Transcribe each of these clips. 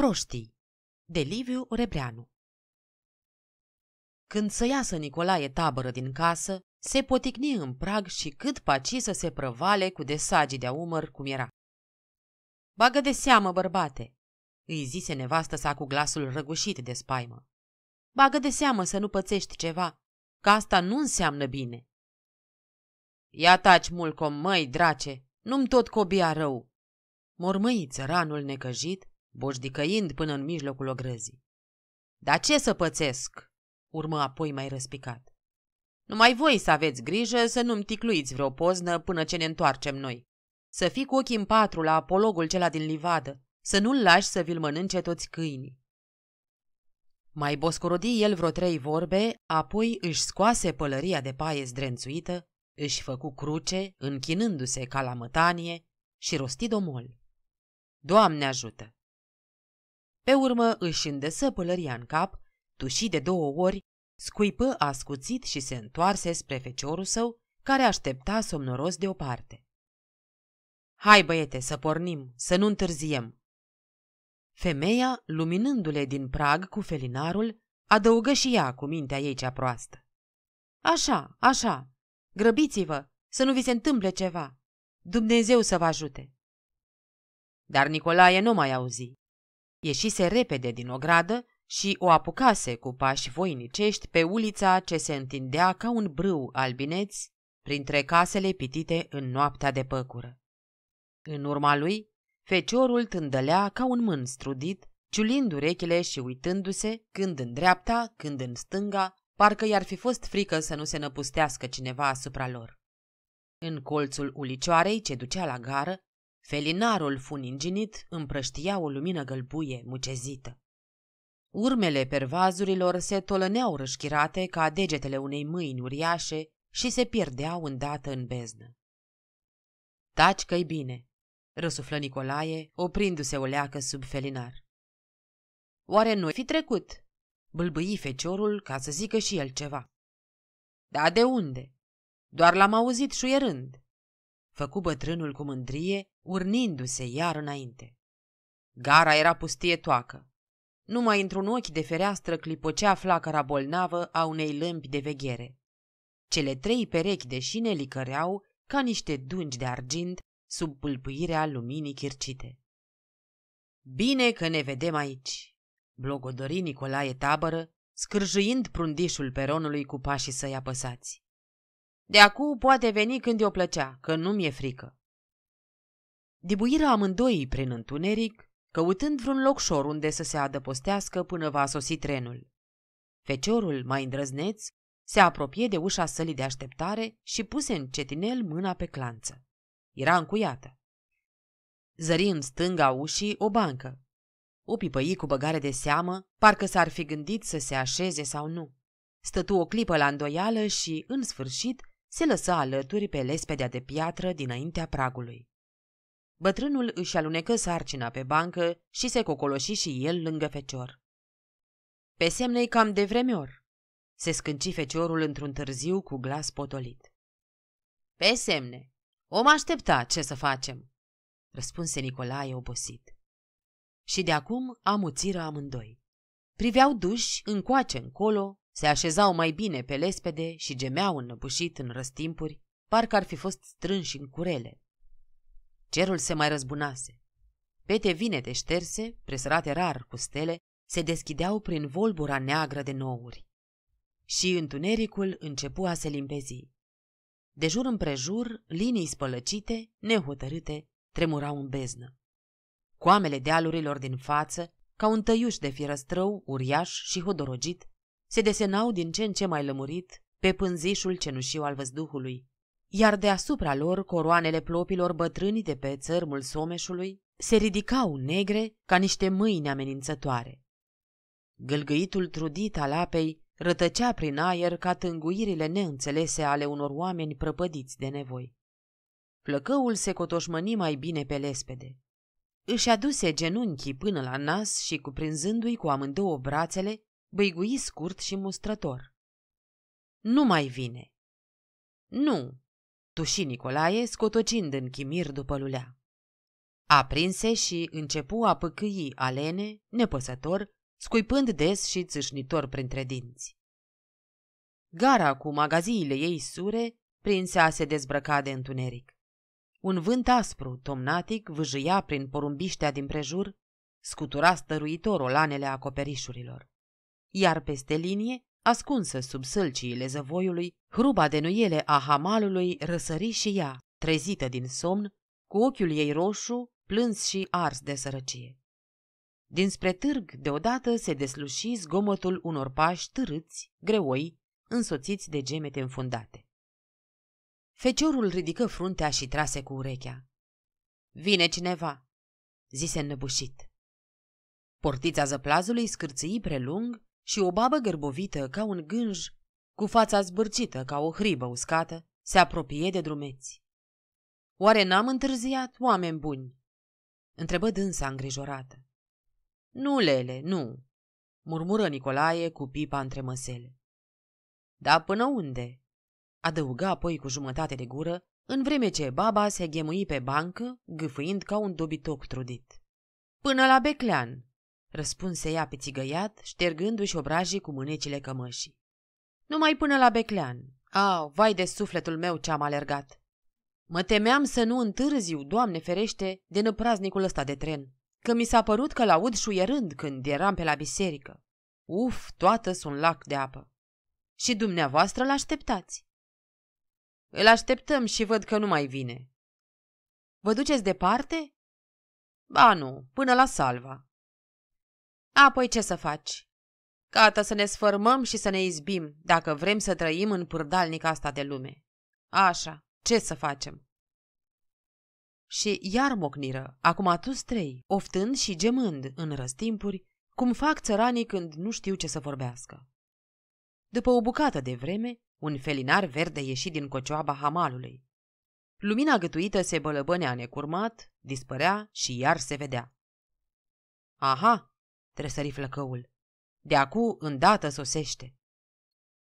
Proștii de Liviu Rebreanu Când să iasă Nicolae tabără din casă, se poticni în prag și cât paci să se prăvale cu desagii de umăr cum era. Bagă de seamă, bărbate!" îi zise nevastă sa cu glasul răgușit de spaimă. Bagă de seamă să nu pățești ceva, că asta nu înseamnă bine." Ia taci, Mulcom, măi, drace, nu-mi tot cobia rău!" Mormăi țăranul necăjit boșdicăind până în mijlocul ogrăzii. Dar ce să pățesc?" urmă apoi mai răspicat. Numai voi să aveți grijă să nu-mi ticluiți vreo poznă până ce ne întoarcem noi. Să fii cu ochii în patru la apologul cela din livadă, să nu-l lași să vi-l mănânce toți câinii. Mai boscorodi el vreo trei vorbe, apoi își scoase pălăria de paie zdrențuită, își făcu cruce, închinându-se ca la mătanie, și rosti domol. Doamne ajută! Pe urmă își îndesă pălăria în cap, tuși de două ori, scuipă ascuțit și se întoarse spre feciorul său, care aștepta somnoros deoparte. Hai, băiete, să pornim, să nu întârziem!" Femeia, luminându-le din prag cu felinarul, adăugă și ea cu mintea ei cea proastă. Așa, așa, grăbiți-vă, să nu vi se întâmple ceva. Dumnezeu să vă ajute!" Dar Nicolae nu mai auzi. Ieșise repede din ogradă și o apucase cu pași voinicești pe ulița ce se întindea ca un brâu albineț printre casele pitite în noaptea de păcură. În urma lui, feciorul tândălea ca un mân strudit, ciulind urechile și uitându-se, când în dreapta, când în stânga, parcă i-ar fi fost frică să nu se năpustească cineva asupra lor. În colțul ulicioarei ce ducea la gară, Felinarul funinginit împrăștia o lumină gălbuie, mucezită. Urmele pervazurilor se tolăneau rășchirate ca degetele unei mâini uriașe și se pierdeau îndată în beznă. Taci că-i bine, răsuflă Nicolae, oprindu-se o leacă sub felinar. Oare nu fi trecut? Bâlbâi feciorul ca să zică și el ceva. Da de unde? Doar l-am auzit șuierând făcu bătrânul cu mândrie, urnindu-se iar înainte. Gara era pustie toacă. Numai într-un ochi de fereastră clipocea flacăra bolnavă a unei lămpi de veghere. Cele trei perechi de șine licăreau ca niște dungi de argint sub pâlpâirea luminii chircite. Bine că ne vedem aici, blogodori Nicolae Tabără, scârjâind prundișul peronului cu pașii săi apăsați. De acum poate veni când i-o plăcea, că nu mi-e frică. Dibuiră amândoi prin întuneric, căutând vreun loc șor unde să se adăpostească până va sosi trenul. Feciorul, mai îndrăzneț, se apropie de ușa sălii de așteptare și puse în cetinel mâna pe clanță. Era încuiată. Zări în stânga ușii o bancă. O pipăi cu băgare de seamă, parcă s-ar fi gândit să se așeze sau nu. Stătu o clipă la îndoială și, în sfârșit, se lăsă alături pe lespedea de piatră dinaintea pragului. Bătrânul își alunecă sarcina pe bancă și se cocoloși și el lângă fecior. Pe semne cam de vremior, se scânci feciorul într-un târziu cu glas potolit. Pe semne, om aștepta ce să facem, răspunse Nicolae obosit. Și de acum amuțiră amândoi. Priveau duși încoace încolo, se așezau mai bine pe lespede și gemeau înăbușit în răstimpuri, parcă ar fi fost strânși în curele. Cerul se mai răzbunase. Pete de șterse, presărate rar cu stele, se deschideau prin volbura neagră de nouri. Și întunericul începu a se limpezi. De jur împrejur, linii spălăcite, nehotărâte, tremurau în beznă. Coamele dealurilor din față, ca un tăiuș de firăstrău, uriaș și hodorogit, se desenau din ce în ce mai lămurit pe pânzișul cenușiu al văzduhului, iar deasupra lor coroanele plopilor bătrâni de pe țărmul someșului se ridicau negre ca niște mâini amenințătoare. Gâlgâitul trudit al apei rătăcea prin aer ca tânguirile neînțelese ale unor oameni prăpădiți de nevoi. Plăcăul se cotoșmăni mai bine pe lespede. Își aduse genunchii până la nas și, cuprinzându-i cu amândouă brațele, băigui scurt și mustrător. Nu mai vine. Nu, tu și Nicolae scotocind în chimir după lulea. Aprinse și începu a păcâi alene, nepăsător, scuipând des și țâșnitor printre dinți. Gara cu magaziile ei sure prinsa se dezbrăca de întuneric. Un vânt aspru, tomnatic, vâjâia prin porumbiștea din prejur, scutura stăruitor olanele acoperișurilor iar peste linie, ascunsă sub sălciile zăvoiului, hruba de nuiele a hamalului răsări și ea, trezită din somn, cu ochiul ei roșu, plâns și ars de sărăcie. Dinspre târg, deodată, se desluși zgomotul unor pași târâți, greoi, însoțiți de gemete înfundate. Feciorul ridică fruntea și trase cu urechea. Vine cineva!" zise înnăbușit. Portița zăplazului scârțâi prelung și o babă gârbovită ca un gânj, cu fața zbârcită ca o hribă uscată, se apropie de drumeți. Oare n-am întârziat, oameni buni?" întrebă dânsa îngrijorată. Nu, Lele, nu," murmură Nicolae cu pipa între măsele. Da până unde?" adăuga apoi cu jumătate de gură, în vreme ce baba se ghemui pe bancă, gâfâind ca un dobitoc trudit. Până la Beclean, răspunse ea țigăiat, ștergându-și obrajii cu mânecile cămășii. Numai până la Beclean. Au, vai de sufletul meu ce-am alergat! Mă temeam să nu întârziu, Doamne ferește, de năpraznicul ăsta de tren, că mi s-a părut că-l aud șuierând când eram pe la biserică. Uf, toată sunt lac de apă. Și dumneavoastră l-așteptați. Îl așteptăm și văd că nu mai vine. Vă duceți departe? Ba nu, până la salva. Apoi ce să faci? Gata să ne sfărmăm și să ne izbim, dacă vrem să trăim în pârdalnica asta de lume. Așa, ce să facem? Și iar mocniră, acum atus trei, oftând și gemând în răstimpuri, cum fac țăranii când nu știu ce să vorbească. După o bucată de vreme, un felinar verde ieși din cocioaba hamalului. Lumina gătuită se bălăbănea necurmat, dispărea și iar se vedea. Aha, tresări flăcăul. De acu îndată sosește.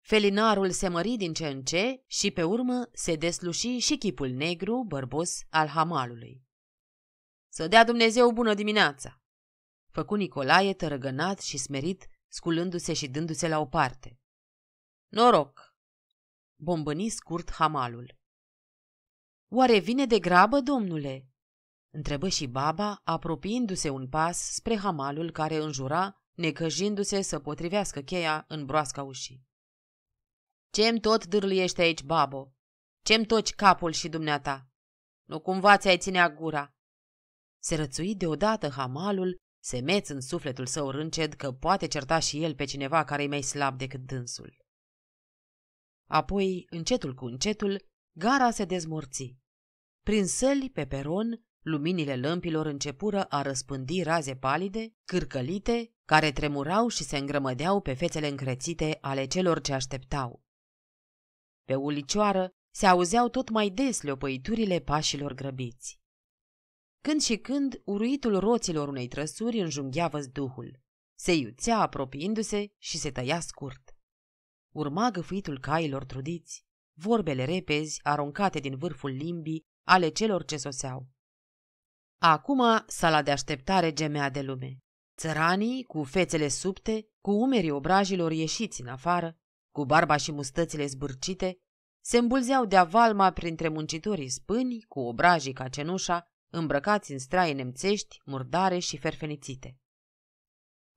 Felinarul se mări din ce în ce și pe urmă se desluși și chipul negru, bărbos, al hamalului. Să dea Dumnezeu bună dimineața! Făcu Nicolae tărăgănat și smerit, sculându-se și dându-se la o parte. Noroc! Bombăni scurt hamalul. Oare vine de grabă, domnule? Întrebă și baba, apropiindu-se un pas spre hamalul care înjura, necăjindu-se să potrivească cheia în broasca ușii. Ce-mi tot dârliești aici, babo? Ce-mi toci capul și dumneata? Nu cumva ți-ai ținea gura? Se rățui deodată hamalul, semeț în sufletul său rânced că poate certa și el pe cineva care i mai slab decât dânsul. Apoi, încetul cu încetul, gara se dezmorți. Prin săli pe peron, Luminile lămpilor începură a răspândi raze palide, cârcălite, care tremurau și se îngrămădeau pe fețele încrețite ale celor ce așteptau. Pe ulicioară se auzeau tot mai des leopăiturile pașilor grăbiți. Când și când, uruitul roților unei trăsuri înjunghea văzduhul. Se iuțea apropiindu-se și se tăia scurt. Urma gâfâitul cailor trudiți, vorbele repezi aruncate din vârful limbii ale celor ce soseau. Acum sala de așteptare gemea de lume. Țăranii, cu fețele subte, cu umerii obrajilor ieșiți în afară, cu barba și mustățile zbârcite, se îmbulzeau de-a valma printre muncitorii spâni, cu obrajii ca cenușa, îmbrăcați în straie nemțești, murdare și ferfenițite.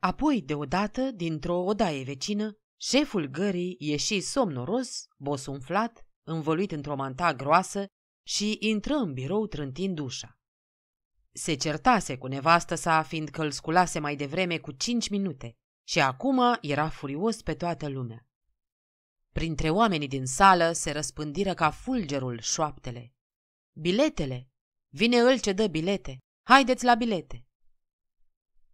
Apoi, deodată, dintr-o odaie vecină, șeful gării ieși somnoros, bosunflat, învăluit într-o manta groasă și intră în birou trântind ușa. Se certase cu nevastă sa, fiindcă îl sculase mai devreme cu cinci minute și acum era furios pe toată lumea. Printre oamenii din sală se răspândiră ca fulgerul șoaptele. Biletele! Vine îl ce dă bilete! Haideți la bilete!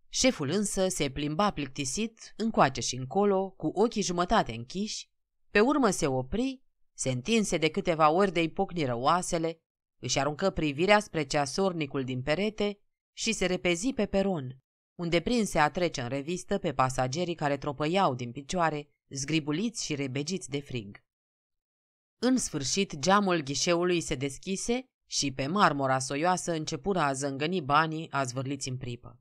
Șeful însă se plimba plictisit, încoace și încolo, cu ochii jumătate închiși, pe urmă se opri, se întinse de câteva ori de-i pocniră oasele își aruncă privirea spre ceasornicul din perete și se repezi pe peron, unde prinse a trece în revistă pe pasagerii care tropăiau din picioare, zgribuliți și rebegiți de frig. În sfârșit, geamul ghișeului se deschise și pe marmora soioasă începură a zângăni banii zvârliți în pripă.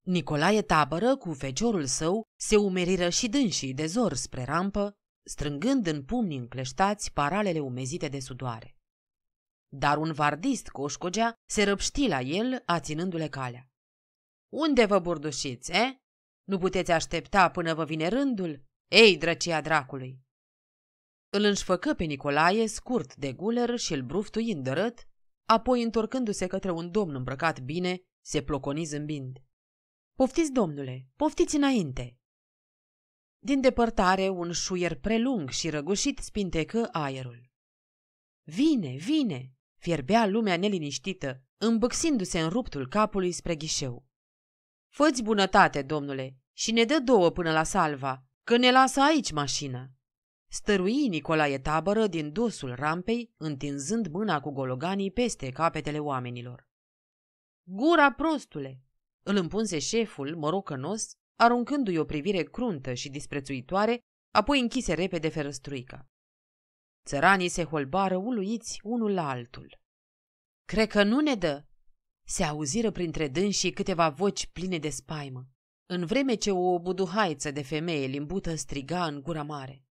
Nicolae Tabără, cu feciorul său, se umeriră și dânsii de zor spre rampă, strângând în pumni încleștați paralele umezite de sudoare dar un vardist coșcogea se răpști la el, aținându-le calea. Unde vă burdușiți, eh? Nu puteți aștepta până vă vine rândul? Ei, drăcia dracului! Îl înșfăcă pe Nicolae, scurt de guler și îl bruftui îndărât, apoi, întorcându-se către un domn îmbrăcat bine, se ploconi zâmbind. Poftiți, domnule, poftiți înainte! Din depărtare, un șuier prelung și răgușit spintecă aerul. Vine, vine! Fierbea lumea neliniștită, îmbâxindu-se în ruptul capului spre ghișeu. Făți bunătate, domnule, și ne dă două până la salva, că ne lasă aici mașina. Stărui Nicolae tabără din dosul rampei, întinzând mâna cu gologanii peste capetele oamenilor. Gura prostule! Îl împunse șeful, morocănos, aruncându-i o privire cruntă și disprețuitoare, apoi închise repede ferăstruica. Țăranii se holbară uluiți unul la altul. Cred că nu ne dă!" Se auziră printre dânsii câteva voci pline de spaimă, în vreme ce o buduhaiță de femeie limbută striga în gura mare.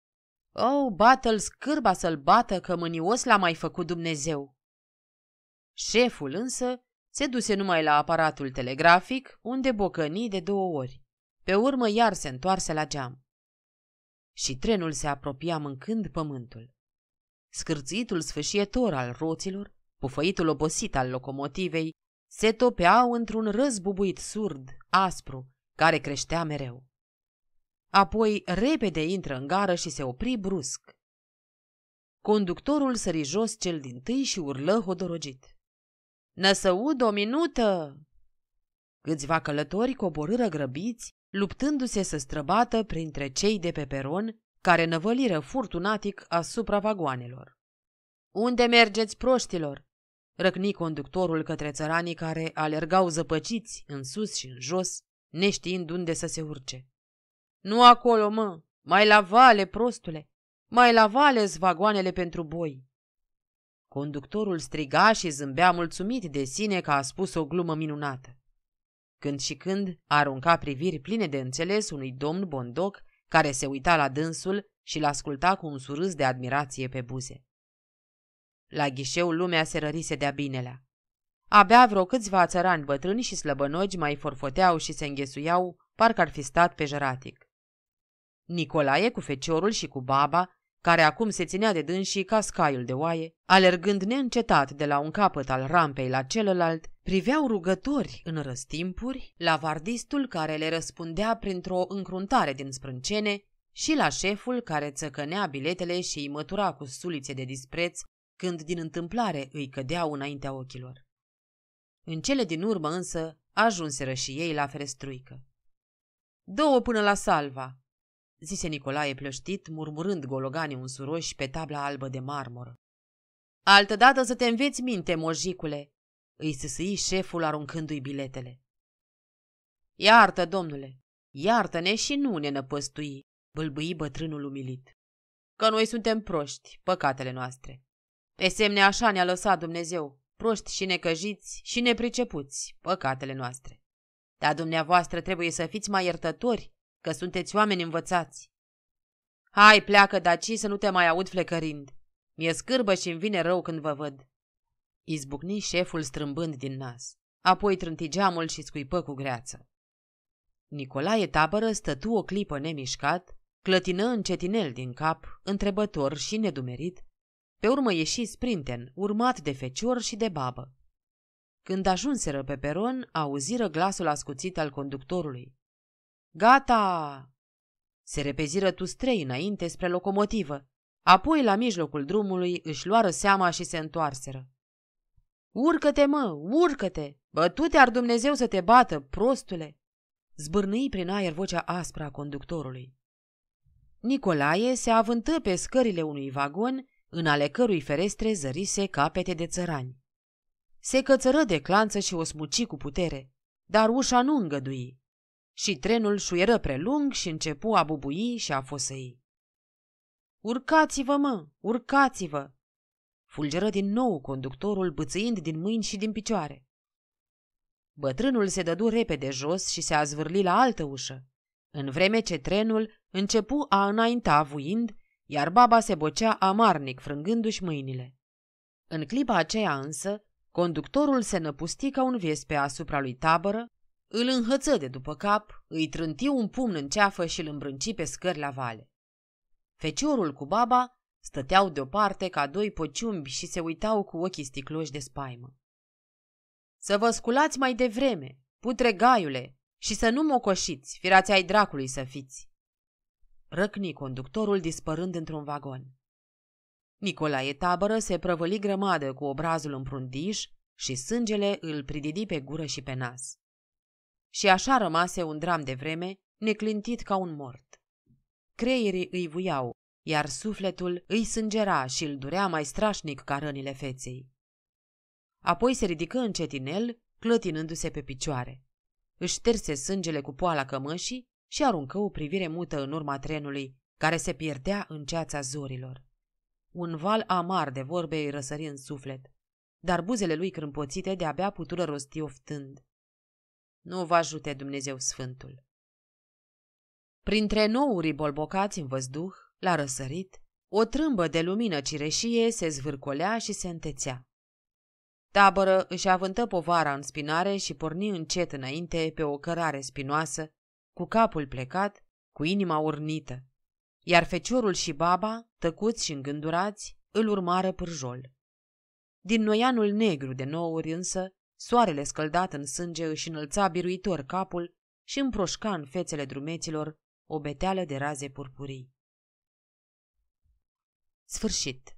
Oh, bată-l scârba să-l bată, că mânios l-a mai făcut Dumnezeu!" Șeful însă se duse numai la aparatul telegrafic, unde bocănii de două ori. Pe urmă iar se întoarse la geam. Și trenul se apropia mâncând pământul scârțitul sfâșietor al roților, pufăitul obosit al locomotivei, se topeau într-un răzbubuit surd, aspru, care creștea mereu. Apoi repede intră în gară și se opri brusc. Conductorul sări jos cel din tâi și urlă hodorogit. Năsăud o minută! Câțiva călători coborâră grăbiți, luptându-se să străbată printre cei de pe peron care năvăliră furtunatic asupra vagoanelor. Unde mergeți, proștilor?" răcni conductorul către țăranii care alergau zăpăciți în sus și în jos, neștiind unde să se urce. Nu acolo, mă! Mai la vale, prostule! Mai la vale vagoanele pentru boi!" Conductorul striga și zâmbea mulțumit de sine că a spus o glumă minunată. Când și când arunca priviri pline de înțeles unui domn bondoc care se uita la dânsul și l-asculta cu un surâs de admirație pe buze. La ghișeu lumea se rărise de-a binelea. Abia vreo câțiva țărani bătrâni și slăbănogi mai forfoteau și se înghesuiau, parcă ar fi stat pe jăratic. Nicolae cu feciorul și cu baba care acum se ținea de dânsii ca scaiul de oaie, alergând neîncetat de la un capăt al rampei la celălalt, priveau rugători în răstimpuri la vardistul care le răspundea printr-o încruntare din sprâncene și la șeful care țăcănea biletele și îi mătura cu sulițe de dispreț când din întâmplare îi cădeau înaintea ochilor. În cele din urmă însă ajunseră și ei la ferestruică. Două până la salva, zise Nicolae plăștit, murmurând gologanii unsuroși pe tabla albă de marmor. Altădată să te înveți minte, mojicule, îi sâsâi șeful aruncându-i biletele. Iartă, domnule, iartă-ne și nu ne năpăstui, bâlbâi bătrânul umilit. Că noi suntem proști, păcatele noastre. Pe semne așa ne-a lăsat Dumnezeu, proști și necăjiți și nepricepuți, păcatele noastre. Dar dumneavoastră trebuie să fiți mai iertători că sunteți oameni învățați. Hai, pleacă daci să nu te mai aud flecărind. Mi-e scârbă și îmi vine rău când vă văd. Izbucni șeful strâmbând din nas, apoi trânti geamul și scuipă cu greață. Nicolae Tabără stătu o clipă nemișcat, clătină încetinel din cap, întrebător și nedumerit, pe urmă ieși sprinten, urmat de fecior și de babă. Când ajunseră pe peron, auziră glasul ascuțit al conductorului. Gata! Se repeziră tu trei înainte spre locomotivă. Apoi, la mijlocul drumului, își luară seama și se întoarseră. Urcă-te, mă, urcă-te! Bătute ar Dumnezeu să te bată, prostule! Zbârnâi prin aer vocea aspra a conductorului. Nicolae se avântă pe scările unui vagon, în ale cărui ferestre zărise capete de țărani. Se cățără de clanță și o smuci cu putere, dar ușa nu îngădui. Și trenul șuieră prelung și începu a bubui și a fosăi. Urcați-vă, mă! Urcați-vă! Fulgeră din nou conductorul, bățâind din mâini și din picioare. Bătrânul se dădu repede jos și se azvârli la altă ușă, în vreme ce trenul începu a înainta avuind, iar baba se bocea amarnic, frângându-și mâinile. În clipa aceea însă, conductorul se năpusti ca un viespe asupra lui tabără, îl înhăță de după cap, îi trânti un pumn în ceafă și îl îmbrânci pe scări la vale. Feciorul cu baba stăteau deoparte ca doi pociumbi și se uitau cu ochii sticloși de spaimă. Să vă sculați mai devreme, putregaiule, și să nu mocoșiți, firați ai dracului să fiți. Răcni conductorul dispărând într-un vagon. Nicolae Tabără se prăvăli grămadă cu obrazul împrundiș și sângele îl prididi pe gură și pe nas. Și așa rămase un dram de vreme, neclintit ca un mort. Creierii îi vuiau, iar sufletul îi sângera și îl durea mai strașnic ca rănile feței. Apoi se ridică încetinel, clătinându-se pe picioare. Își terse sângele cu poala cămășii și aruncă o privire mută în urma trenului, care se pierdea în ceața zorilor. Un val amar de vorbe îi răsări în suflet, dar buzele lui crâmpoțite de-abia putură rosti oftând. Nu vă ajute Dumnezeu Sfântul. Printre nourii bolbocați în văzduh, la răsărit, o trâmbă de lumină cireșie se zvârcolea și se întețea. Tabără își avântă povara în spinare și porni încet înainte pe o cărare spinoasă, cu capul plecat, cu inima urnită. Iar feciorul și baba, tăcuți și îngândurați, îl urmară pârjol. Din noianul negru de nouri însă Soarele scăldat în sânge își înălța biruitor capul și împroșca în fețele drumeților o beteală de raze purpurii. Sfârșit